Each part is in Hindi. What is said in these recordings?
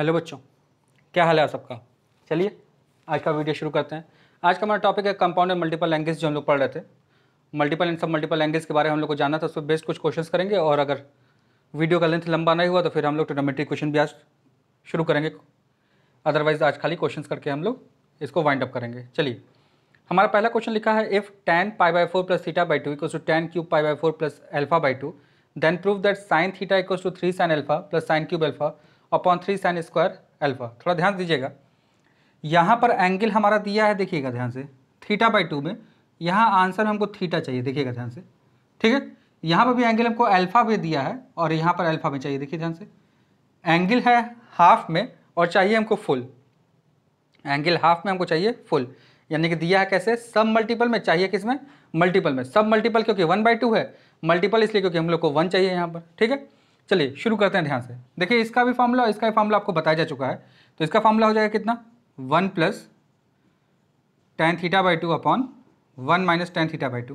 हेलो बच्चों क्या हाल है आप सबका चलिए आज का वीडियो शुरू करते हैं आज का हमारा टॉपिक है कंपाउंड एंड मल्टीपल लैंग्वेज जो हम लोग पढ़ रहे थे मल्टीपल एंड सब मल्टीपल लैंग्वेज के बारे में हम लोग को जाना था उस पर बेस्ट कुछ क्वेश्चन करेंगे और अगर वीडियो का लेंथ लंबा नहीं हुआ तो फिर हम लोग टोनोमेट्रिक क्वेश्चन भी आज शुरू करेंगे अदरवाइज आज खाली क्वेश्चन करके हम लोग इसको वाइंड अप करेंगे चलिए हमारा पहला क्वेश्चन लिखा है if tan pi by four plus theta by two equals to tan cube pi by four plus alpha by two then prove that sine theta equal to three sine alpha plus sine cube alpha upon three sine square alpha थोड़ा ध्यान दीजिएगा यहाँ पर एंगल हमारा दिया है देखिएगा ध्यान से थीटा बाई टू में यहाँ आंसर हमको थीटा चाहिए देखिएगा ध्यान से ठीक है यहाँ पर भी एंगल हमको अल्फा भी दिया है और यहाँ पर अल्फा में चाहिए देखिए ध्यान से एंगल है हाफ में और चाहिए हमको फुल एंगल हाफ में हमको चाहिए फुल यानी कि दिया है कैसे सब मल्टीपल में चाहिए किस में मल्टीपल में सब मल्टीपल क्योंकि वन बाई टू है मल्टीपल इसलिए क्योंकि हम लोग को वन चाहिए यहाँ पर ठीक है चलिए शुरू करते हैं ध्यान से देखिए इसका भी फॉर्मूला इसका भी फॉर्मूला आपको बताया जा चुका है तो इसका फॉर्मूला हो जाएगा कितना one plus tan theta by two upon one minus tan theta by two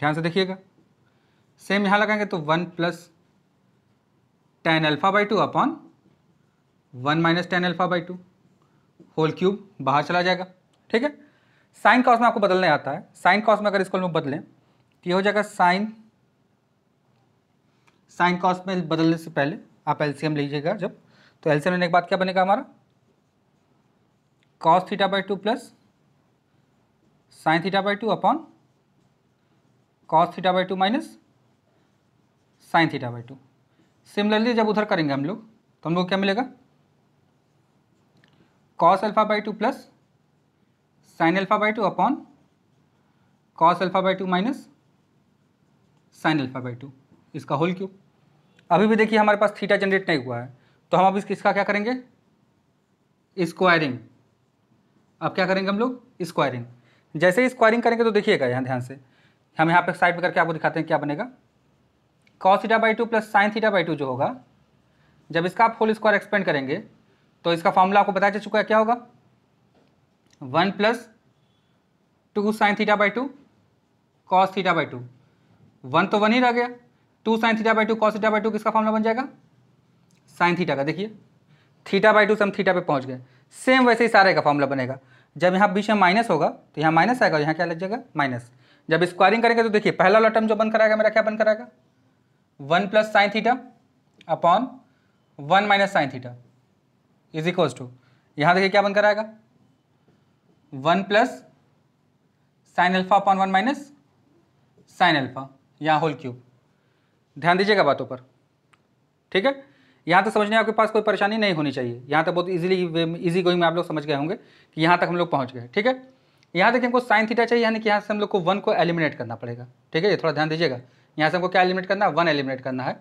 ध्यान से देखिएगा सेम यहाँ लगाएंगे तो one plus tan alpha by two upon one minus tan alpha by two whole cube बाहर चला जाएगा ठीक है साइन कॉस में आपको बदलने आता है साइन कॉस में अगर इसको हम बदलें तो ये हो जाएगा साइन साइन कॉस में बदलने से पहले आप एलसीएम लीजिएगा जब तो एलसीएम लेने के बाद क्या बनेगा हमारा cos theta by two plus sine theta by two upon cos theta by two minus sine theta by two similarly जब उधर करेंगे हम लोग तो हम लोग क्या मिलेगा cos alpha by two plus sine alpha by two upon cos alpha by two minus sine alpha by two इसका होल क्यूब अभी भी देखिए हमारे पास थीटा जनरेट नहीं हुआ है तो हम अब इस इसका क्या करेंगे स्क्वायरिंग अब क्या करेंगे हम लोग स्क्वायरिंग जैसे ही स्क्वायरिंग करेंगे तो देखिएगा यहाँ ध्यान से हम यहाँ पे साइड पे करके आपको दिखाते हैं क्या बनेगा cos theta by two plus sine theta by two जो होगा जब इसका आप होल स्क्वायर एक्सपेंड करेंगे तो इसका फॉर्मूला आपको बताया जा चुका है क्या होगा one plus two sine theta by two cos theta by two one तो वन ही रह गया two sine theta by two cos theta by two किसका फॉर्मला बन जाएगा साइन थीटा का देखिए थीटा बाई टू से हम थीटा पे पहुंच गए सेम वैसे ही सारे का फॉर्मला बनेगा जब यहाँ बीच में माइनस होगा तो यहाँ माइनस आएगा यहाँ क्या लग जाएगा माइनस जब स्क्वायरिंग करेंगे तो देखिए पहला वाला टर्म जो बन कराएगा मेरा क्या बन कराएगा one plus sine theta upon one minus sine theta is equals to यहाँ देखिए क्या बन कराएगा one plus sine alpha upon one minus sine alpha यहाँ होल क्यूब ध्यान दीजिएगा बातों पर ठीक है यहाँ तक समझने आपके पास कोई परेशानी नहीं होनी चाहिए यहाँ तक बहुत इजीली इजी गोइंग में आप लोग समझ गए होंगे कि यहाँ तक हम लोग पहुँच गए ठीक है यहाँ तक हमको साइन थीटा चाहिए यानी कि यहाँ से हम लोग को वन को एलिमिनेट करना पड़ेगा ठीक है ये थोड़ा ध्यान दीजिएगा यहाँ से हमको क्या एलिमिनेट करना है वन एलिमिनेट करना है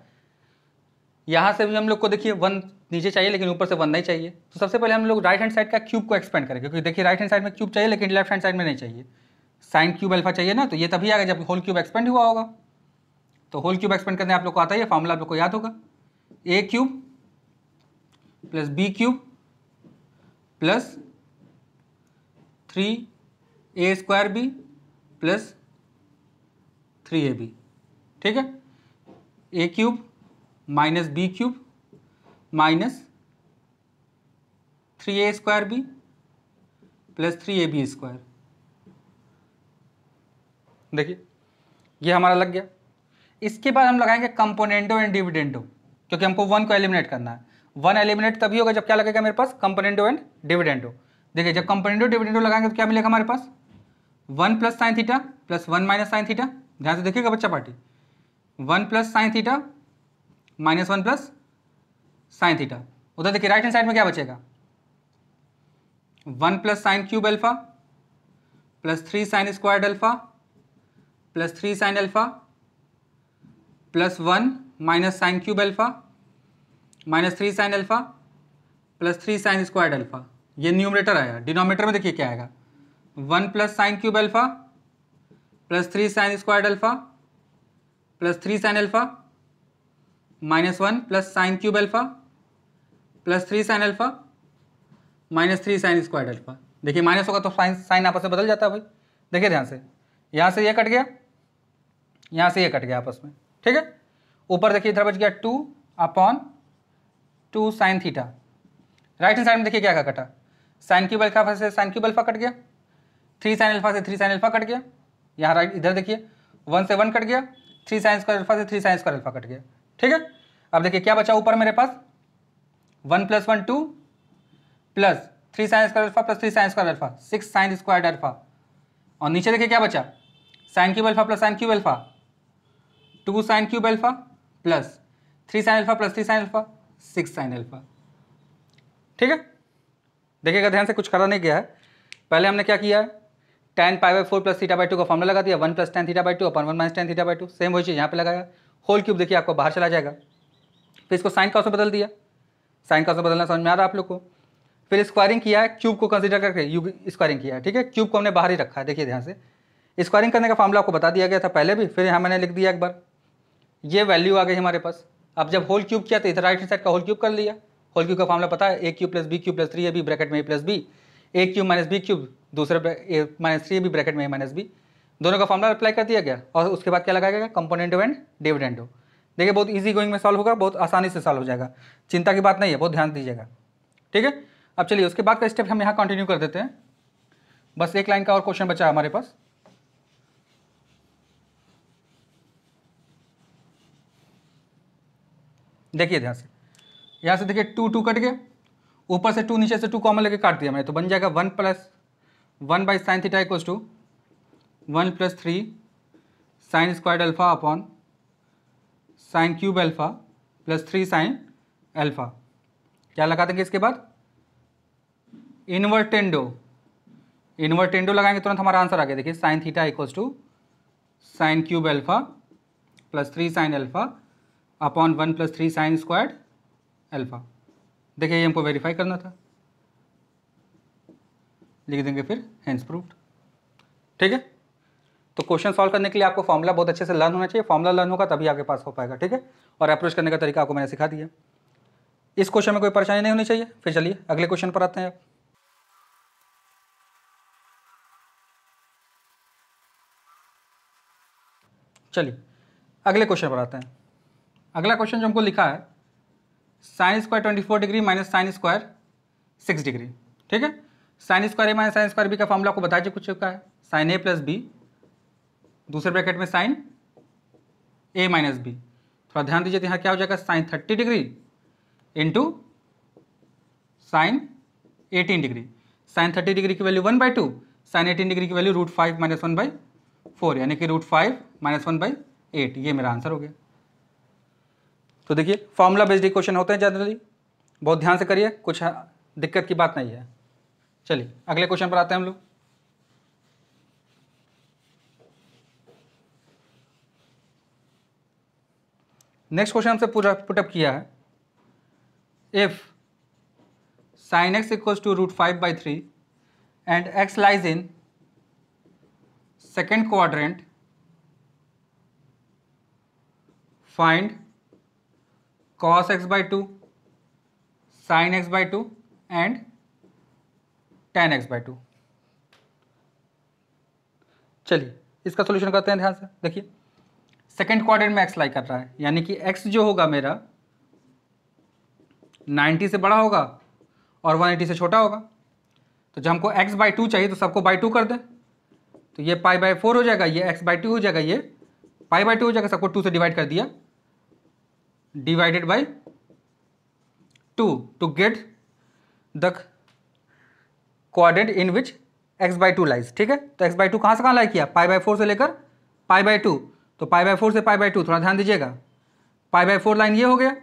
यहाँ से भी हम लोग को देखिए वन नीचे चाहिए लेकिन ऊपर से वन नहीं चाहिए तो सबसे पहले हम लोग राइट हैंड साइड का क्यूब को एक्सपेंड करेंगे क्योंकि देखिए राइट हैंड साइड में क्यूब चाहिए लेकिन लेफ्ट हैंड साइड में नहीं चाहिए साइन क्यूब अल्फा चाहिए ना तो ये तभी आएगा जब होल क्यूब एक्सपेंड हुआ होगा तो होल क्यूब एक्सपेंड करने आप लोग को आता है ये फॉर्मूला आप लोग को याद होगा a cube plus b cube plus three a square b plus three a b ठीक है a cube minus b cube minus three a square b plus three a b square देखिए ये हमारा लग गया इसके बाद हम लगाएंगे कंपोनेंटो एंड डिविडेंडो क्योंकि हमको वन को एलिमिनेट करना है वन एलिमिनेट तभी होगा जब क्या लगेगा मेरे पास कंपोनेंटो एंड डिविडेंडो देखिए जब कंपोनेंटो डिविडेंडो लगाएंगे तो क्या मिलेगा हमारे पास one plus sine theta plus one minus sine theta ध्यान से देखिएगा बच्चा party one plus sine theta minus one plus sine theta उधर देखिए राइट हैंड साइड में क्या बचेगा one plus sine cube alpha plus three sine square alpha plus three sine alpha plus one minus sine cube alpha minus three sine alpha plus three sine squared alpha ये न्यूमरेटर आया डिनोमीटर में देखिए क्या आएगा one plus sine cube alpha plus three sine squared alpha plus three sine alpha minus one plus sine cube alpha plus three sine alpha minus three sine squared alpha देखिए माइनस होगा तो साइन साइन आपस में बदल जाता है भाई देखिए ध्यान से यहाँ से ये यह कट गया यहाँ से ये यह कट गया आपस में ठीक है ऊपर देखिए इधर बच गया two upon two sine theta right hand side में देखिए क्या क्या कटा साइन क्यूब अल्फा से साइन क्यूब अल्फा कट गया थ्री साइन अल्फा से थ्री साइन अल्फा कट गया यहाँ राइट इधर देखिए वन से वन कट गया थ्री साइन स्क्वायर अल्फा से थ्री साइन स्क्वायर अल्फा कट गया ठीक है अब देखिए क्या बचा ऊपर मेरे पास one plus one two plus three sine square alpha plus three sine square alpha six sine square alpha और नीचे देखिए क्या बचा sine cube alpha plus sine cube alpha two sine cube alpha plus three sine alpha plus three sine alpha six sine alpha ठीक है देखिएगा ध्यान से कुछ करा नहीं गया है पहले हमने क्या किया है tan pi by four plus theta by two का फॉर्मला लगा दिया one plus tan theta by two upon one minus tan theta by two same वही चीज़ यहाँ पे लगाया होल क्यूब देखिए आपको बाहर चला जाएगा फिर इसको साइन का उसमें बदल दिया साइन का उसमें बदलना समझ में आ रहा है आप लोग को फिर स्क्वायरिंग किया है क्यूब को कंसिडर करके यू स्क्वायरिंग किया है ठीक है क्यूब को हमने बाहर ही रखा है देखिए ध्यान से स्क्वायरिंग करने का फॉर्मला आपको बता दिया गया था पहले भी फिर यहाँ मैंने लिख दिया एक बार ये वैल्यू आ गई हमारे पास अब जब होल क्यूब किया तो इधर राइट हैंड साइड का होल क्यूब कर लिया होल क्यूब का फॉर्मला पता है a cube plus b cube plus three a b bracket में a plus B a cube minus b cube दूसरे a minus three a b bracket में ए माइनस बी दोनों का फॉर्मला अप्लाई कर दिया गया और उसके बाद क्या लगाया गया कंपोनेंटो एंड डिविडेंडो देखिए बहुत ईजी गोइंग में सॉल्व होगा बहुत आसानी से सॉल्व हो जाएगा चिंता की बात नहीं है बहुत ध्यान दीजिएगा ठीक है अब चलिए उसके बाद का स्टेप हम यहाँ कंटिन्यू कर देते हैं बस एक लाइन का और क्वेश्चन बचा है हमारे पास देखिए ध्यान से यहाँ से देखिए टू टू कट के ऊपर से टू नीचे से टू कॉमन लेके काट दिया मैंने तो बन जाएगा one plus one by sine theta equals to one plus three sine square alpha upon sine cube alpha plus three sine alpha क्या लगा देंगे इसके बाद इन्वर्टेंडो इन्वर्टेंडो लगाएंगे तुरंत हमारा आंसर आ गया देखिए sine theta equals to sine cube alpha plus three sine alpha upon one plus three sine squared alpha देखिए ये हमको वेरीफाई करना था लिख देंगे फिर हैंस प्रूफ ठीक है तो क्वेश्चन सॉल्व करने के लिए आपको फॉर्मूला बहुत अच्छे से लर्न होना चाहिए फॉर्मूला लर्न होगा तभी आपके पास हो पाएगा ठीक है और अप्रोच करने का तरीका आपको मैंने सिखा दिया इस क्वेश्चन में कोई परेशानी नहीं होनी चाहिए फिर चलिए अगले क्वेश्चन पर आते हैं आप चलिए अगले क्वेश्चन पर आते हैं अगला क्वेश्चन जो हमको लिखा है sine square twenty four degree minus sine square six degree ठीक है sine square a minus sine square b का फॉर्मूला आपको बता चुक चुका है साइन ए प्लस बी दूसरे ब्रैकेट में साइन ए माइनस बी थोड़ा ध्यान दीजिए तो यहाँ क्या हो जाएगा sine thirty degree into sine eighteen degree sine thirty degree की value one by two sine eighteen degree की value root five minus one by four यानी कि root five minus one by eight ये मेरा आंसर हो गया तो देखिए फॉर्मूला बेस्ड क्वेश्चन होते हैं जनरली बहुत ध्यान से करिए कुछ हाँ, दिक्कत की बात नहीं है चलिए अगले क्वेश्चन पर आते हैं हम लोग नेक्स्ट क्वेश्चन हमसे पूरा पुटअप किया है if sine x equals to root five by three and x lies in second quadrant find cos x by 2 sin x by 2 and tan x by 2 चलिए इसका सोल्यूशन करते हैं ध्यान से देखिए सेकेंड क्वार्टर में एक्स लाई कर रहा है यानी कि एक्स जो होगा मेरा 90 से बड़ा होगा और 180 से छोटा होगा तो जब हमको x बाई टू चाहिए तो सबको बाई टू कर दें तो ये पाई बाई फोर हो जाएगा ये x बाई टू हो जाएगा ये पाई बाई टू हो जाएगा सबको टू से डिवाइड कर दिया divided by 2 to get the quadrant in which x by two lies ठीक है तो x बाई टू कहाँ से कहाँ लाई किया पाई बाई फोर से लेकर पाई बाई टू तो पाई बाई फोर से पाई बाई टू थोड़ा ध्यान दीजिएगा पाई बाई फोर लाइन ये हो गया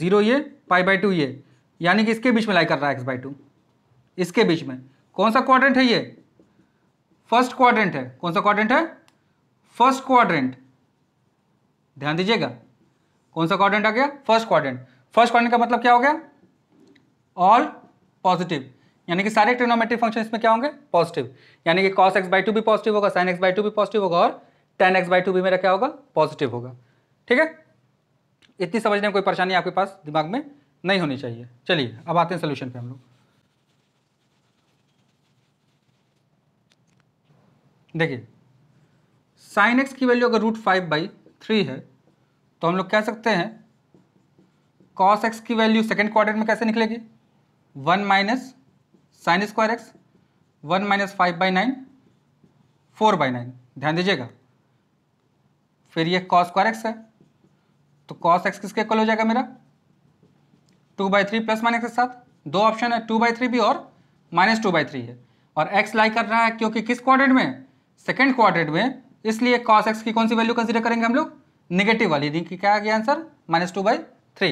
जीरो ये पाई बाई टू ये यानी कि इसके बीच में लाई कर रहा है एक्स बाई टू इसके बीच में कौन सा क्वाड्रेंट है ये फर्स्ट क्वाड्रेंट है कौन सा क्वाड्रेंट है फर्स्ट क्वाड्रेंट ध्यान दीजिएगा कौन सा क्वाड्रेंट आ गया फर्स्ट क्वाड्रेंट फर्स्ट क्वाड्रेंट का मतलब क्या हो गया ऑल पॉजिटिव यानी कि सारे ट्रिनोमेट्रिक फंक्शन इसमें क्या होंगे पॉजिटिव यानी कि कॉस एक्स बाई टू भी पॉजिटिव होगा साइन एक्स बाई टू भी पॉजिटिव होगा और टेन एक्स बाई टू भी मेरा क्या होगा पॉजिटिव होगा ठीक है इतनी समझने में कोई परेशानी आपके पास दिमाग में नहीं होनी चाहिए चलिए अब आते हैं सोल्यूशन पे हम लोग देखिए साइन एक्स की वैल्यू अगर रूट फाइव बाई थ्री है तो हम लोग कह सकते हैं कॉस एक्स की वैल्यू सेकेंड क्वार्टर में कैसे निकलेगी one minus sine square x one minus five by nine four by nine ध्यान दीजिएगा फिर ये कॉस स्क्वायर एक्स है तो कॉस एक्स किसके इक्वल हो जाएगा मेरा two by three plus minus के साथ दो ऑप्शन है टू बाई थ्री भी और माइनस टू बाई थ्री है और एक्स लाई कर रहा है क्योंकि किस क्वाड्रेंट में सेकेंड क्वाड्रेंट में इसलिए कॉस एक्स की कौन सी वैल्यू कंसिडर करेंगे हम लोग नेगेटिव वाली यानी कि क्या आ गया answer minus two by three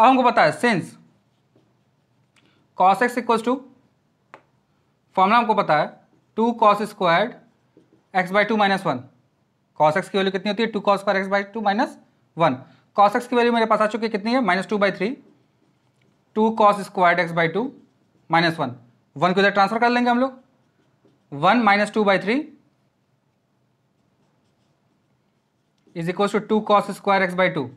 अब हमको पता है since cos x equal to formula हमको पता है two cos square x by two minus one cos x की वैल्यू कितनी होती है two cos square x by two minus one cos x की वैल्यू मेरे पास आ चुकी है कितनी है minus two by three two cos square x by two minus one one को इधर ट्रांसफर कर लेंगे हम लोग one minus two by three is equal to two cos square x by two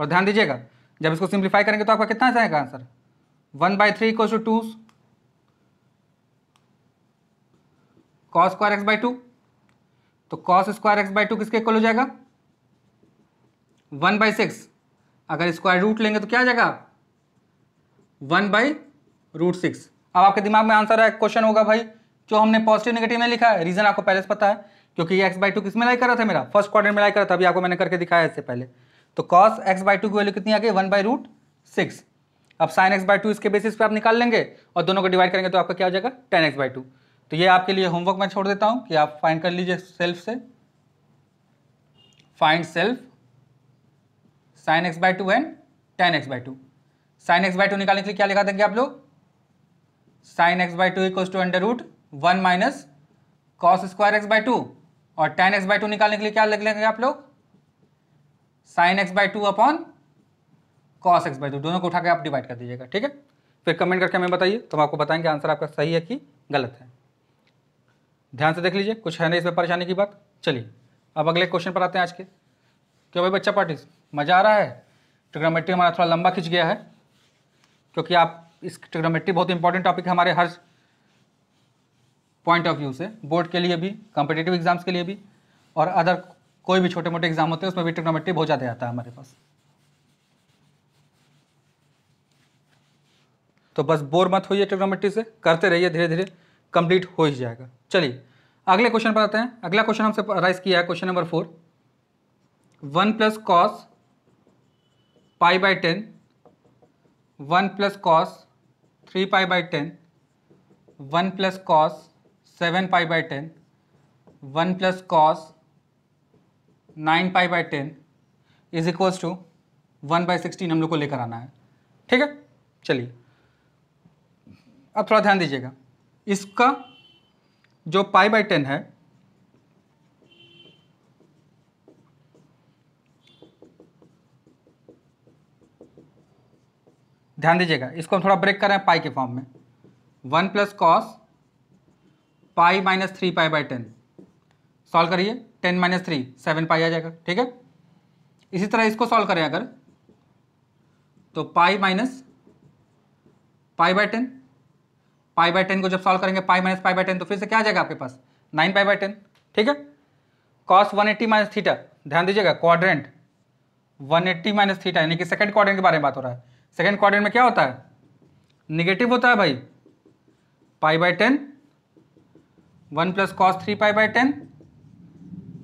और ध्यान दीजिएगा जब इसको सिंप्लीफाई करेंगे तो आपका कितना जाएगा answer one by three equal to two cos square x by two तो cos square x by two किसके इक्वल हो जाएगा वन बाई सिक्स अगर स्क्वायर रूट लेंगे तो क्या आ जाएगा वन बाई रूट सिक्स अब आपके दिमाग में आंसर है क्वेश्चन होगा भाई जो हमने पॉजिटिव नेगेटिव में लिखा है रीजन आपको पहले से पता है क्योंकि एक्स बाई टू किस में लाई कर रहा था मेरा फर्स्ट क्वार्टर में लाई कर रहा था अभी आपको मैंने करके दिखाया इससे पहले तो कॉस एक्स बाई टू की वैल्यू कितनी आ गई वन बाई रूट सिक्स अब साइन एक्स बाई टू इसके बेसिस पे आप निकाल लेंगे और दोनों को डिवाइड करेंगे तो आपका क्या हो जाएगा टेन एक्स बाई टू तो ये आपके लिए होमवर्क मैं छोड़ देता हूँ कि आप फाइंड कर लीजिए सेल्फ से find self sine x by two and tan x by two sine x by two निकालने के लिए क्या लिखा देंगे आप लोग sine x by two equals to under root one minus cos square x by two और टेन एक्स बाई टू निकालने के लिए क्या लिख लेंगे आप लोग sine x by two upon cos x by two दोनों को उठा के आप डिवाइड कर दीजिएगा ठीक है फिर कमेंट करके हमें बताइए तो हम आपको बताएंगे आंसर आपका सही है कि गलत है ध्यान से देख लीजिए कुछ है नहीं इसमें परेशानी की बात चलिए अब अगले क्वेश्चन पर आते हैं आज के क्यों भाई बच्चा पार्टी मज़ा आ रहा है ट्रिग्नोमेट्री हमारा थोड़ा लंबा खिंच गया है क्योंकि आप इस ट्रिग्नोमेट्री बहुत इंपॉर्टेंट टॉपिक है हमारे हर पॉइंट ऑफ व्यू से बोर्ड के लिए भी कॉम्पिटेटिव एग्जाम्स के लिए भी और अदर कोई भी छोटे मोटे एग्जाम होते हैं उसमें भी ट्रिग्नोमेट्री बहुत ज़्यादा आता है हमारे पास तो बस बोर मत होइए ट्रिग्नोमेट्री से करते रहिए धीरे धीरे कंप्लीट हो ही जाएगा चलिए अगले क्वेश्चन पर आते हैं अगला क्वेश्चन हमसे राइज किया है question number four one plus cos pi by ten one plus cos three pi by ten one plus cos seven pi by ten one plus cos nine pi by ten is equal to one by sixteen हम लोग को लेकर आना है ठीक है चलिए अब थोड़ा ध्यान दीजिएगा इसका जो पाई बाई टेन है ध्यान दीजिएगा इसको हम थोड़ा ब्रेक कर रहे हैं पाई के फॉर्म में one plus cos pi minus three pi by ten solve करिए ten minus three seven pi आ जाएगा ठीक है इसी तरह इसको सॉल्व करें अगर तो pi minus pi by ten pi by ten को जब सॉल्व करेंगे pi minus pi by ten तो फिर से क्या आ जाएगा आपके पास नाइन पाई बाई टेन ठीक है cos one eighty minus theta ध्यान दीजिएगा quadrant one eighty minus theta यानी कि सेकंड क्वाड्रेंट के बारे में बात हो रहा है सेकंड क्वाड्रेंट में क्या होता है निगेटिव होता है भाई pi by ten one plus cos three pi by ten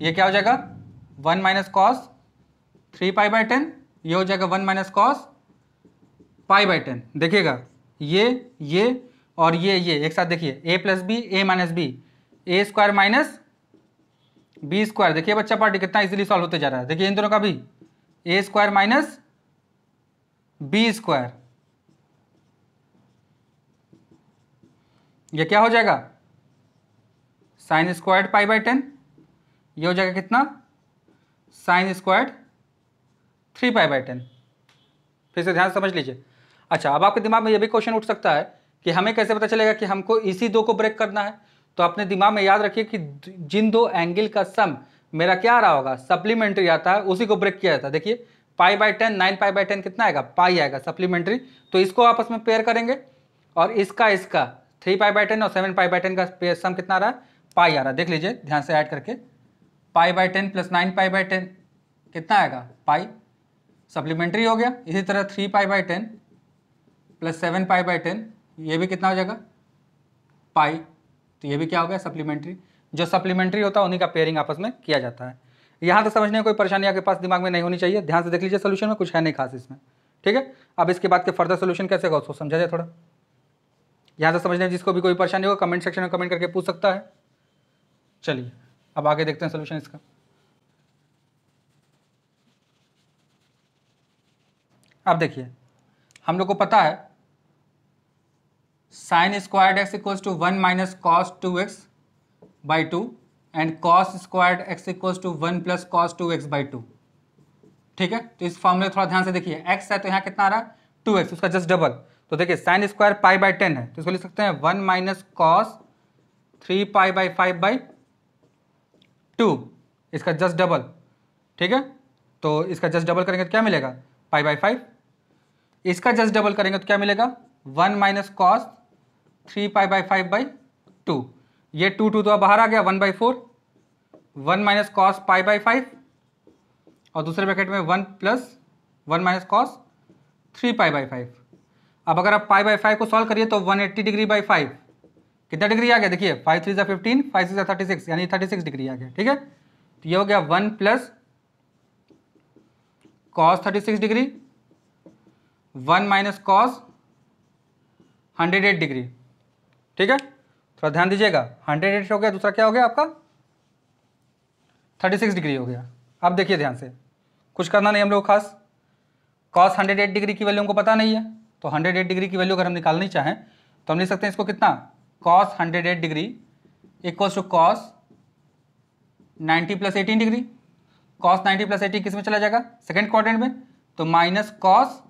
ये क्या हो जाएगा one minus cos three pi by ten ये हो जाएगा one minus cos pi by ten देखिएगा ये ये और ये ये एक साथ देखिए A plus B A minus B A square minus B square देखिए बच्चा पार्टी कितना इजीली सॉल्व होते जा रहा है देखिए इन दोनों का भी A square minus B square यह क्या हो जाएगा sine square pi by ten ये हो जाएगा कितना sine square three pi by ten फिर से ध्यान समझ लीजिए अच्छा अब आपके दिमाग में यह भी क्वेश्चन उठ सकता है कि हमें कैसे पता चलेगा कि हमको इसी दो को ब्रेक करना है तो अपने दिमाग में याद रखिए कि जिन दो एंगल का सम मेरा क्या आ रहा होगा सप्लीमेंट्री आता है उसी को ब्रेक किया जाता है देखिए pi by ten nine pi by ten कितना आएगा पाई आएगा सप्लीमेंट्री तो इसको आपस में पेयर करेंगे और इसका इसका थ्री पाई बाई टेन और सेवन पाई बाई टेन का सम कितना आ रहा है पाई आ रहा देख लीजिए ध्यान से ऐड करके pi by ten plus nine pi by ten कितना आएगा पाई सप्लीमेंट्री हो गया इसी तरह three pi by ten plus seven pi by ten ये भी कितना हो जाएगा पाई तो ये भी क्या हो गया सप्लीमेंट्री जो सप्लीमेंट्री होता है उन्हीं का पेयरिंग आपस में किया जाता है यहाँ तो समझने कोई परेशानी आपके पास दिमाग में नहीं होनी चाहिए ध्यान से देख लीजिए सोल्यूशन में कुछ है नहीं खास इसमें ठीक है अब इसके बाद के फर्दर सोल्यूशन कैसे होगा उसको समझा जाए थोड़ा यहाँ से समझने जिसको भी कोई परेशानी हो कमेंट सेक्शन में कमेंट करके पूछ सकता है चलिए अब आगे देखते हैं सोल्यूशन इसका अब देखिए हम लोग को पता है sine squared x equal to one minus cos two x by two and cos squared x equal to one plus cos two x by two ठीक है तो इस फॉर्मूले थोड़ा ध्यान से देखिए एक्स है तो यहाँ कितना आ रहा है टू एक्स उसका जस्ट डबल तो देखिए sine square pi by ten है तो इसको लिख सकते हैं one minus cos three pi by five by two इसका जस्ट डबल ठीक है तो इसका जस्ट डबल करेंगे तो क्या मिलेगा पाई बाई फाइव इसका जस्ट डबल करेंगे तो क्या मिलेगा one minus cos three pi by five by two ये टू टू तो अब बाहर आ गया one by four one minus cos pi by five और दूसरे ब्रैकेट में one plus one minus cos three pi by five अब अगर आप पाई बाई फाइव को सॉल्व करिए तो one eighty degree by five कितना डिग्री आ गया देखिए फाइव थ्री जो fifteen five six thirty six यानी थर्टी सिक्स डिग्री आ गया ठीक है तो ये हो गया one plus cos thirty six degree one minus cos hundred eight degree ठीक है थोड़ा ध्यान दीजिएगा हंड्रेड एट हो गया दूसरा क्या हो गया आपका थर्टी सिक्स डिग्री हो गया अब देखिए ध्यान से कुछ करना नहीं हम लोग खास कॉस हंड्रेड एट डिग्री की वैल्यू हमको पता नहीं है तो हंड्रेड एट डिग्री की वैल्यू अगर हम निकालनी चाहें तो हम लिख सकते हैं इसको कितना cos hundred eight degree equal to cos ninety plus eighteen degree cos ninety plus eighteen किस में चला जाएगा सेकेंड क्वार्टर में तो minus cos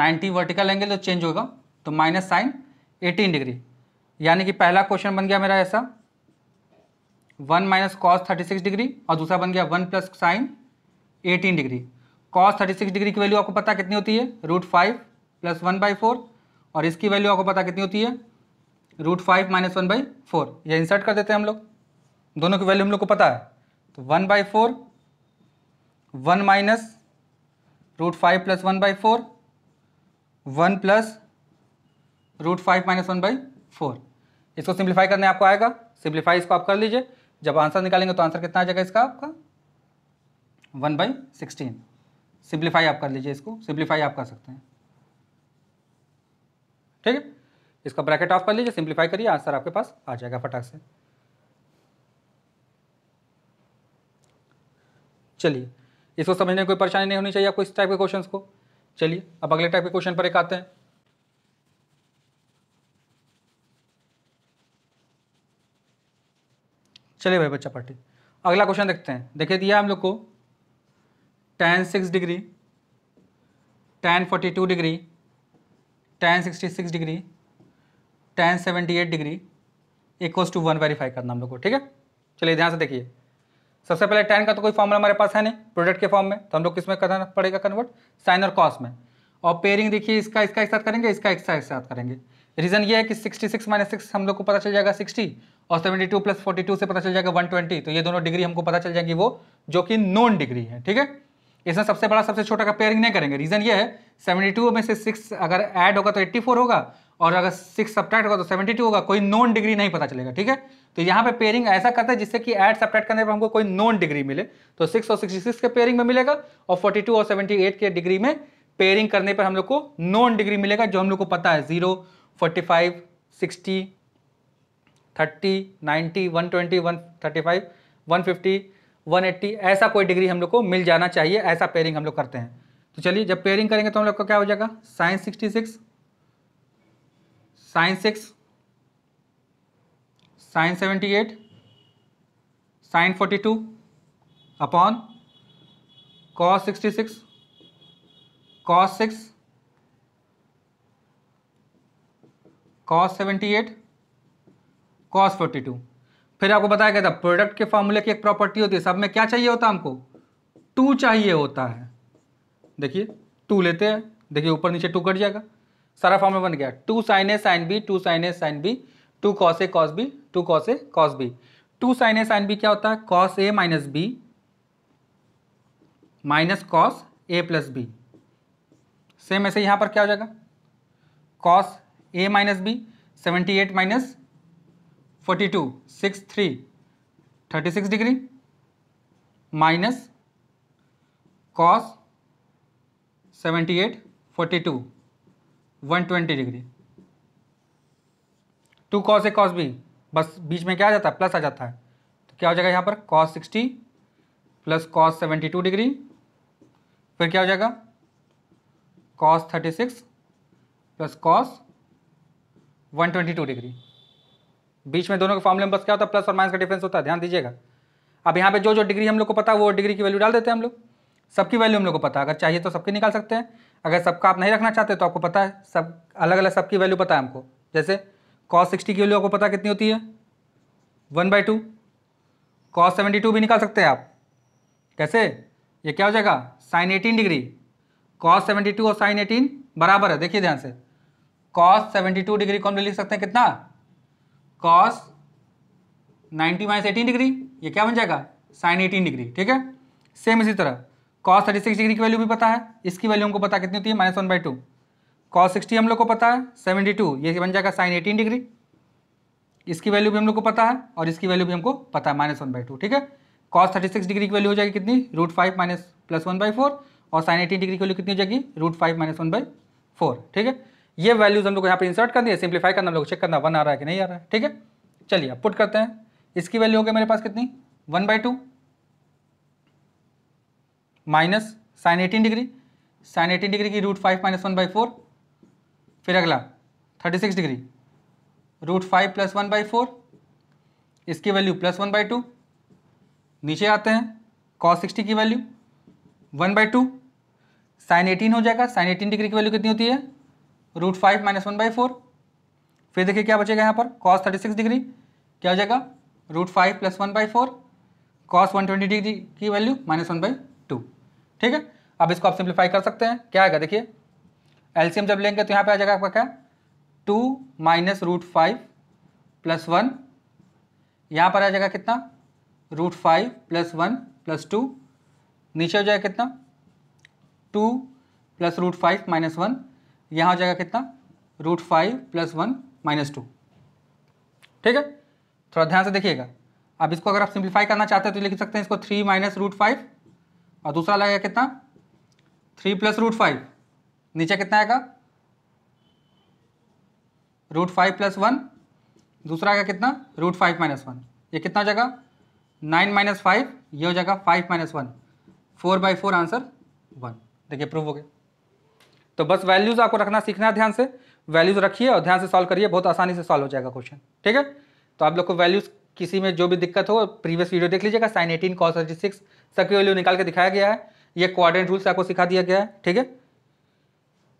ninety vertical angle तो चेंज होगा तो माइनस साइन एटीन डिग्री यानी कि पहला क्वेश्चन बन गया मेरा ऐसा one minus cos thirty six degree और दूसरा बन गया one plus sine eighteen degree cos thirty six degree की वैल्यू आपको पता कितनी होती है root five plus one by four और इसकी वैल्यू आपको पता कितनी होती है root five minus one by four यह इंसर्ट कर देते हैं हम लोग दोनों की वैल्यू हम लोग को पता है तो one by four one minus root five plus one by four one plus root five minus one by four इसको सिंप्लीफाई करने आपको आएगा सिंप्लीफाई इसको आप कर लीजिए जब आंसर निकालेंगे तो आंसर कितना आ जाएगा इसका आपका वन बाई सिक्सटीन सिंप्लीफाई आप कर लीजिए इसको सिंप्लीफाई आप कर सकते हैं ठीक है इसका ब्रैकेट ऑफ कर लीजिए सिंप्लीफाई करिए आंसर आपके पास आ जाएगा फटाक से चलिए इसको समझने में कोई परेशानी नहीं होनी चाहिए आपको इस टाइप के क्वेश्चंस को चलिए अब अगले टाइप के क्वेश्चन पर एक आते हैं चलिए भाई बच्चा पार्टी अगला क्वेश्चन देखते हैं देखिए दिया हम लोग को tan six degree tan forty two degree tan sixty six degree tan seventy eight degree equals to one verify करना हम लोग को ठीक है चलिए ध्यान से देखिए सबसे पहले टेन का तो कोई फॉर्मूला हमारे पास है नहीं प्रोडक्ट के फॉर्म में तो हम लोग किस में करना पड़ेगा कन्वर्ट साइन और कॉस में और पेयरिंग देखिए इसका इसका एक साथ करेंगे इसका एक साथ एक साथ करेंगे रीज़न ये है कि 66 माइनस सिक्स हम लोग को पता चल जाएगा 60 और 72 प्लस टू से पता चल जाएगा 120 तो ये दोनों डिग्री हमको पता चल जाएगी वो जो कि नॉन डिग्री है ठीक है इसमें सबसे बड़ा सबसे छोटा का पेयरिंग नहीं करेंगे रीज़न ये है सेवेंटी टू में से सिक्स अगर ऐड होगा तो एट्टी फोर होगा और अगर सिक्स सब्ट्रैक्ट होगा तो सेवेंटी टू होगा कोई नॉन डिग्री नहीं पता चलेगा ठीक है तो यहाँ पे पेयरिंग ऐसा करते हैं जिससे कि ऐड सब्ट्रैक्ट करने पर हमको कोई नॉन डिग्री मिले तो सिक्स और सिक्सटी सिक्स के पेयरिंग में मिलेगा और फोर्टी टू और सेवेंटी एट के डिग्री में पेयरिंग करने पर हम लोग को नॉन डिग्री मिलेगा जो हम लोग को पता है zero forty five sixty thirty ninety one twenty one thirty five one fifty one eighty कोई डिग्री हम लोग को मिल जाना चाहिए ऐसा पेयरिंग हम लोग करते हैं तो चलिए जब पेयरिंग करेंगे तो हम लोग का क्या हो जाएगा sines sixty six sines six sines seventy eight sine forty two upon cos sixty six cos six cos seventy eight cos forty two फिर आपको बताया गया था प्रोडक्ट के फॉर्मूले की एक प्रॉपर्टी होती है सब में क्या चाहिए होता है हमको टू चाहिए होता है देखिए टू लेते हैं देखिए ऊपर नीचे टू कट जाएगा सारा फॉर्मूला बन गया two sine A sine B two sine A sine B two cos A cos B two cos A cos B two sine A sine B क्या होता है cos A minus B minus cos A plus B same ऐसे यहां पर क्या हो जाएगा cos A minus B seventy eight minus forty two six three thirty six degree minus cos seventy eight forty two one twenty degree two cos A cos B बस बीच में क्या आ जाता है प्लस आ जाता है तो क्या हो जाएगा यहाँ पर cos sixty plus cos seventy two degree फिर क्या हो जाएगा cos thirty six plus cos one twenty two degree बीच में दोनों के फॉर्मूले में बस क्या होता है प्लस और माइनस का डिफरेंस होता है ध्यान दीजिएगा अब यहाँ पे जो जो डिग्री हम लोग को पता है वो डिग्री की वैल्यू डाल देते हैं हम लोग सबकी वैल्यू हम लोग को पता है अगर चाहिए तो सबकी निकाल सकते हैं अगर सबका आप नहीं रखना चाहते तो आपको पता है सब अलग अलग सबकी वैल्यू पता है हमको जैसे कॉस सिक्सटी की वैल्यू आपको पता कितनी होती है one by two cos seventy two भी निकाल सकते हैं आप कैसे ये क्या हो जाएगा sine eighteen degree cos seventy two और साइन एटीन बराबर है देखिए ध्यान से कॉस सेवेंटी टू डिग्री को हम लिख सकते हैं कितना कॉस 90 माइनस एटीन डिग्री ये क्या बन जाएगा साइन एटीन डिग्री ठीक है सेम इसी तरह कॉस थर्टी सिक्स डिग्री की वैल्यू भी पता है इसकी वैल्यू हमको पता कितनी होती है minus one by two cos sixty हम लोग को पता है सेवेंटी टू ये बन जाएगा साइन एटीन डिग्री इसकी वैल्यू भी हम लोग को पता है और इसकी वैल्यू भी हमको पता है माइनस वन बाई टू ठीक है कॉस थर्टी सिक्स डिग्री की वैल्यू हो जाएगी कितनी root five minus plus one by four और साइन एटीन डिग्री की वैल्यू कितनी हो जाएगी root five minus one by four ठीक है ये वैल्यूज हम लोग यहाँ पर इंसर्ट करनी है सिंप्लीफाई करना हम लोग चेक करना वन आ रहा है कि नहीं आ रहा है ठीक है चलिए अब पुट करते हैं इसकी वैल्यू हो गई मेरे पास कितनी one by two minus sine eighteen degree sine eighteen degree की root five minus one by four फिर अगला thirty six degree root five plus one by four इसकी value plus one by two नीचे आते हैं कॉस सिक्सटी की value one by two sine eighteen हो जाएगा साइन एटीन डिग्री की वैल्यू कितनी होती है root five minus one by four फिर देखिए क्या बचेगा यहाँ पर कॉस थर्टी सिक्स डिग्री क्या हो जाएगा root five plus one by four cos one twenty degree की value minus one by two ठीक है अब इसको आप सिंप्लीफाई कर सकते हैं क्या आएगा देखिए एलसीएम जब लेंगे तो यहाँ पर आ जाएगा आपका क्या two minus root five plus one यहाँ पर आ जाएगा कितना root five plus one plus two नीचे हो जाएगा कितना two plus root five minus one यहाँ हो जाएगा कितना root five plus one minus two ठीक है थोड़ा ध्यान से देखिएगा अब इसको अगर आप सिंप्लीफाई करना चाहते हैं तो लिख सकते हैं इसको थ्री माइनस रूट फाइव और दूसरा लगेगा कितना थ्री प्लस रूट फाइव नीचे कितना आएगा रूट फाइव प्लस वन दूसरा आएगा कितना रूट फाइव माइनस वन ये कितना हो जाएगा नाइन माइनस फाइव ये हो जाएगा five minus one four by four answer one देखिए प्रूव हो गया तो बस वैल्यूज़ आपको रखना सीखना है ध्यान से वैल्यूज़ रखिए और ध्यान से सॉल्व करिए बहुत आसानी से सॉल्व हो जाएगा क्वेश्चन ठीक है तो आप लोग को वैल्यूज़ किसी में जो भी दिक्कत हो प्रीवियस वीडियो देख लीजिएगा sine eighteen cos thirty six सबकी वैल्यू निकाल के दिखाया गया है ये क्वाड्रेंट रूल्स आपको सिखा दिया गया है ठीक है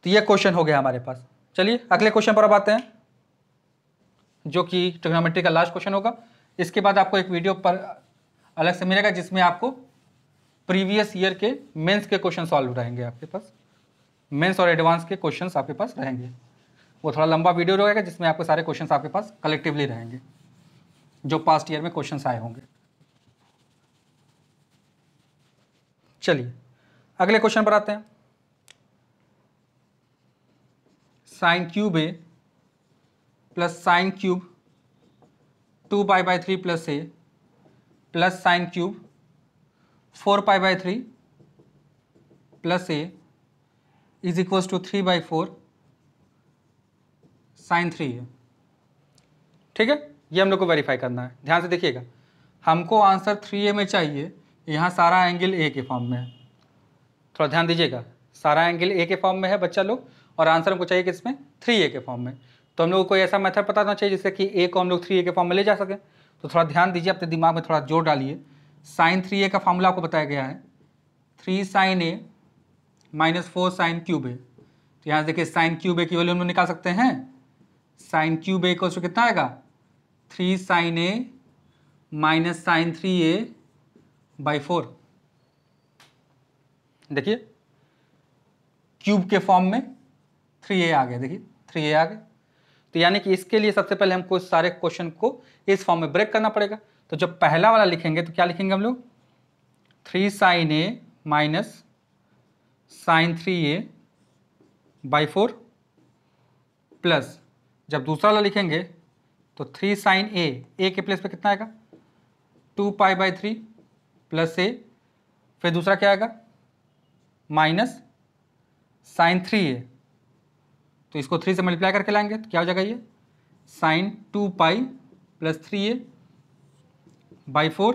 तो ये क्वेश्चन हो गया हमारे पास चलिए अगले क्वेश्चन पर अब आते हैं जो कि टेक्नोमेट्री का लास्ट क्वेश्चन होगा इसके बाद आपको एक वीडियो पर अलग से मिलेगा जिसमें आपको प्रीवियस ईयर के मेंस के क्वेश्चन सॉल्व रहेंगे आपके पास मेंस और एडवांस के क्वेश्चंस आपके पास रहेंगे वो थोड़ा लंबा वीडियो रहेगा जिसमें आपके सारे क्वेश्चंस आपके पास कलेक्टिवली रहेंगे जो पास्ट ईयर में क्वेश्चंस आए होंगे चलिए अगले क्वेश्चन पर आते हैं sine cube A plus sine cube two pi by three plus A plus sine cube four pi by three plus A is equals to three by four sine three है ठीक है ये हम लोग को वेरीफाई करना है ध्यान से देखिएगा हमको आंसर थ्री ए में चाहिए यहाँ सारा एंगल ए के फॉर्म में है थोड़ा ध्यान दीजिएगा सारा एंगल ए के फॉर्म में है बच्चा लोग और आंसर हमको चाहिए कि इसमें थ्री ए के फॉर्म में तो हम लोग को कोई ऐसा मेथड पता होना चाहिए जिससे कि ए को हम लोग थ्री ए के फॉर्म में ले जा सकें तो थोड़ा ध्यान दीजिए अपने दिमाग में थोड़ा जोर डालिए साइन थ्री ए का फॉर्मूला आपको बताया गया है three sine a minus four sine cube a तो यहाँ से देखिए साइन क्यूब ए की वैल्यू हम निकाल सकते हैं साइन क्यूब ए का कितना आएगा three sine a minus sine three a by four देखिए क्यूब के फॉर्म में थ्री ए आ गया देखिए थ्री ए आ गया तो यानी कि इसके लिए सबसे पहले हमको सारे क्वेश्चन को इस फॉर्म में ब्रेक करना पड़ेगा तो जब पहला वाला लिखेंगे तो क्या लिखेंगे हम लोग three sine a minus sine three a by four plus जब दूसरा वाला लिखेंगे तो थ्री साइन ए ए के प्लेस पे कितना आएगा two pi by three plus a फिर दूसरा क्या आएगा माइनस साइन थ्री ए तो इसको थ्री से मल्टीप्लाई करके लाएंगे तो क्या हो जाएगा ये sine two pi plus three a by four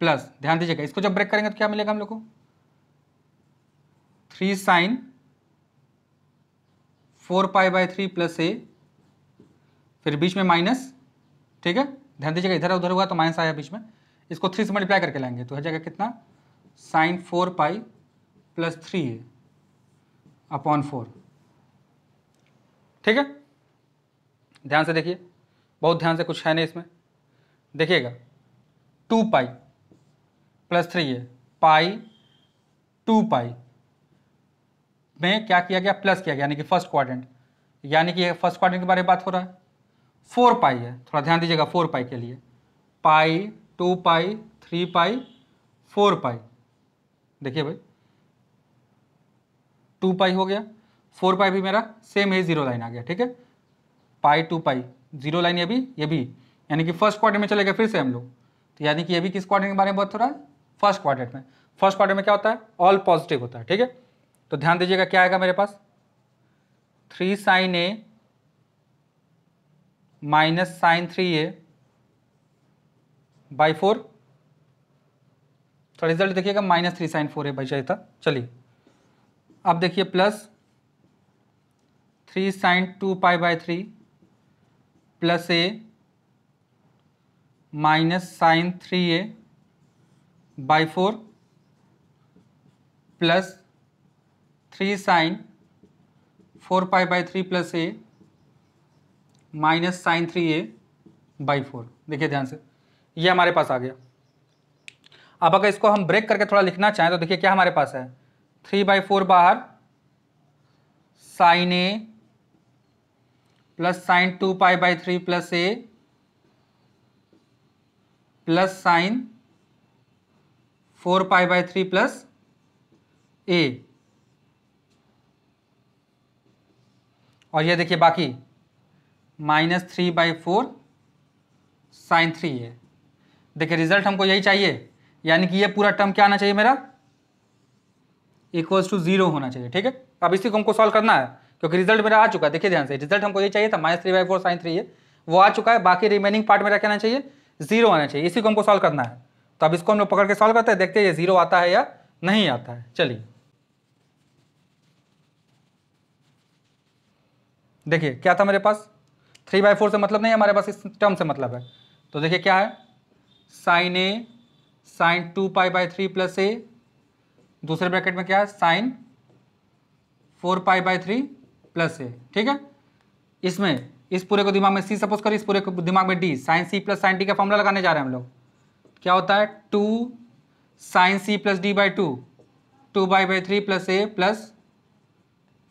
plus ध्यान दीजिएगा इसको जब ब्रेक करेंगे तो क्या मिलेगा हम लोग को three sine four pi by three plus a फिर बीच में माइनस ठीक है ध्यान दीजिएगा इधर उधर हुआ तो माइनस आया बीच में इसको थ्री से मल्टीप्लाई करके लाएंगे तो हो जाएगा कितना sine four pi plus three a upon four ठीक है ध्यान से देखिए बहुत ध्यान से कुछ है नहीं इसमें देखिएगा two pi plus three a pi two pi में क्या किया गया प्लस किया गया यानी कि फर्स्ट क्वाड्रेंट यानी कि फर्स्ट क्वाड्रेंट के बारे में बात हो रहा है फोर पाई है थोड़ा ध्यान दीजिएगा फोर पाई के लिए pi two pi three pi four pi देखिए भाई टू पाई हो गया फोर पाई भी मेरा सेम है जीरो लाइन आ गया ठीक है pi two pi zero line ये भी ये भी यानी कि फर्स्ट क्वार्टर में चले गए फिर से हम लोग तो यानी कि ये भी किस क्वार्टर के बारे में बात हो रहा है फर्स्ट क्वार्टर में फर्स्ट क्वार्टर में क्या होता है ऑल पॉजिटिव होता है ठीक है तो ध्यान दीजिएगा क्या आएगा मेरे पास three sine a minus sine three a by four तो रिजल्ट देखिएगा minus three sine four a by चाहिए था चलिए अब देखिए plus three sine two pi by three plus a minus sine three a by four plus three sine four pi by three plus a minus sine three a by four देखिए ध्यान से ये हमारे पास आ गया अब अगर इसको हम ब्रेक करके थोड़ा लिखना चाहें तो देखिए क्या हमारे पास है थ्री बाई फोर बाहर sine a plus sine two pi by three plus A plus sine four pi by three plus a और ये देखिए बाकी minus three by four sine three है देखिए रिजल्ट हमको यही चाहिए यानी कि ये पूरा टर्म क्या आना चाहिए मेरा इक्वल्स टू जीरो होना चाहिए ठीक है अब इसी को हमको सॉल्व करना है क्योंकि रिजल्ट मेरा आ चुका है देखिए ध्यान से रिजल्ट हमको ये चाहिए था minus three by four sine three है वो आ चुका है बाकी रिमेनिंग पार्ट मेरा क्या आना चाहिए जीरो आना चाहिए इसी को हमको सॉल्व करना है तो अब इसको हम लोग पकड़ के सॉल्व करते हैं देखते हैं ये जीरो आता है या नहीं आता है चलिए देखिए क्या था मेरे पास थ्री बाई फोर से मतलब नहीं हमारे पास इस टर्म से मतलब है तो देखिए क्या है sine A sine two pi by three plus a दूसरे ब्रैकेट में क्या है sine four pi by three plus a ठीक है इसमें इस पूरे को दिमाग में सी सपोज करिए इस पूरे को दिमाग में D sine C plus sine D का फॉर्मूला लगाने जा रहे हैं हम लोग क्या होता है two sine C plus D by two two by by three plus A plus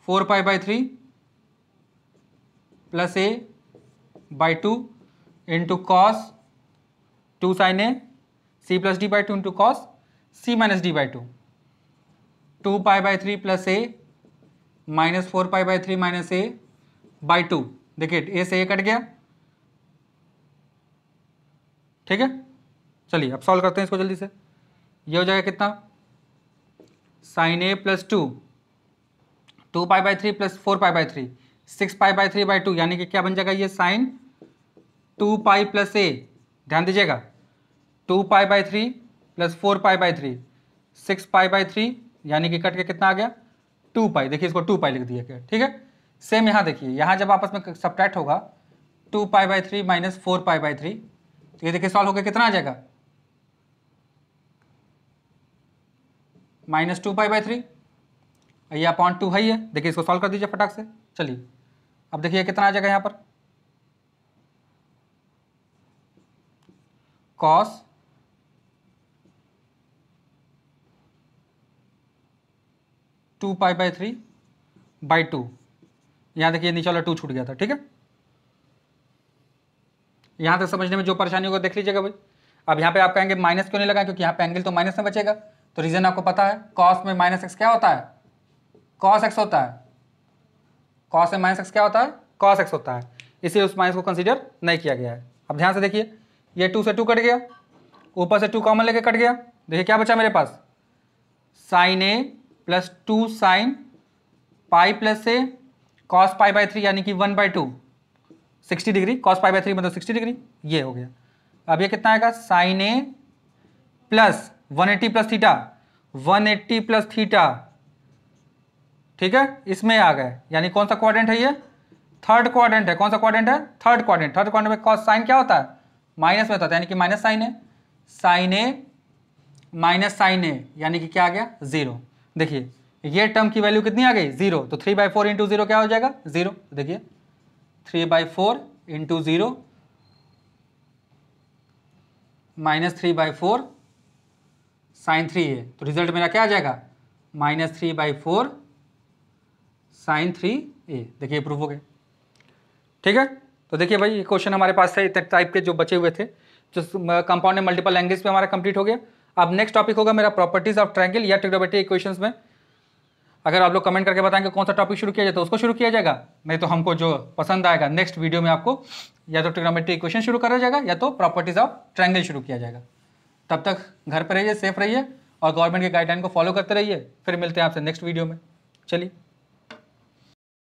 four pi by three plus a by two into cos two sine a C plus D by two into cos C minus D by two two pi by three plus a minus four pi by three minus a by two देखिए ए से ए कट गया ठीक है चलिए अब सॉल्व करते हैं इसको जल्दी से ये हो जाएगा कितना sine a plus two two pi by three plus four pi by three six pi by three by two यानी कि क्या बन जाएगा ये sine two pi plus a ध्यान दीजिएगा two pi by three plus four pi by three six pi by three यानी कि कट के कितना आ गया टू पाई देखिए इसको टू पाई लिख दिया गया ठीक है सेम यहाँ देखिए यहाँ जब आपस में सब्ट्रैक्ट होगा two pi by three minus four pi by three तो ये देखिए सॉल्व होकर कितना आ जाएगा minus two pi by three ये अपॉन टू है ही है देखिए इसको सॉल्व कर दीजिए फटाक से चलिए अब देखिए कितना आ जाएगा यहाँ पर cos two pi by three by two यहाँ देखिए नीचे वाला टू छूट गया था ठीक है यहाँ तक समझने में जो परेशानी होगा देख लीजिएगा भाई अब यहाँ पे आप कहेंगे माइनस क्यों नहीं लगा क्योंकि यहाँ पे एंगल तो माइनस में बचेगा तो रीज़न आपको पता है कॉस में माइनस एक्स क्या होता है कॉस एक्स होता है कॉस ए माइनस एक्स क्या होता है कॉस एक्स होता है इसलिए उस माइनस को कंसिडर नहीं किया गया है अब ध्यान से देखिए ये टू से टू कट गया ऊपर से टू कॉमन लेके कट गया देखिए क्या बचा मेरे पास sine a plus two sine pi plus a cos pi by three यानी कि one by two sixty degree cos pi by three मतलब सिक्सटी डिग्री ये हो गया अब ये कितना आएगा sine a plus one eighty plus theta one eighty plus theta ठीक है इसमें आ गए यानी कौन सा क्वाड्रेंट है ये थर्ड क्वाड्रेंट है कौन सा क्वाड्रेंट है थर्ड क्वाड्रेंट थर्ड क्वाड्रेंट में कॉस साइन क्या होता है माइनस में होता है यानी कि माइनस साइन है sine a minus sine a यानी कि क्या आ गया जीरो देखिए ये टर्म की वैल्यू कितनी आ गई जीरो तो three by four into zero क्या हो जाएगा जीरो देखिए three by four into zero minus three by four sine three a तो रिजल्ट मेरा क्या आ जाएगा minus three by four sine three a देखिए प्रूफ हो गए ठीक है तो देखिए भाई ये क्वेश्चन हमारे पास थे इतने टाइप के जो बचे हुए थे जो कंपाउंड मल्टीपल लैंग्वेज पे हमारा कंप्लीट हो गया अब नेक्स्ट टॉपिक होगा मेरा प्रॉपर्टीज ऑफ ट्रैंगल या ट्रिग्नोमेट्रिक इक्वेशन में अगर आप लोग कमेंट करके बताएंगे कौन सा टॉपिक शुरू किया जाए तो उसको शुरू किया जाएगा नहीं तो हमको जो पसंद आएगा नेक्स्ट वीडियो में आपको या तो ट्रिग्नोमेट्रिक इक्वेशन शुरू करा जाएगा या तो प्रॉपर्टीज ऑफ ट्रैंगल शुरू किया जाएगा तब तक घर पर रहिए सेफ रहिए और गवर्नमेंट के गाइडलाइन को फॉलो करते रहिए फिर मिलते हैं आपसे नेक्स्ट वीडियो में चलिए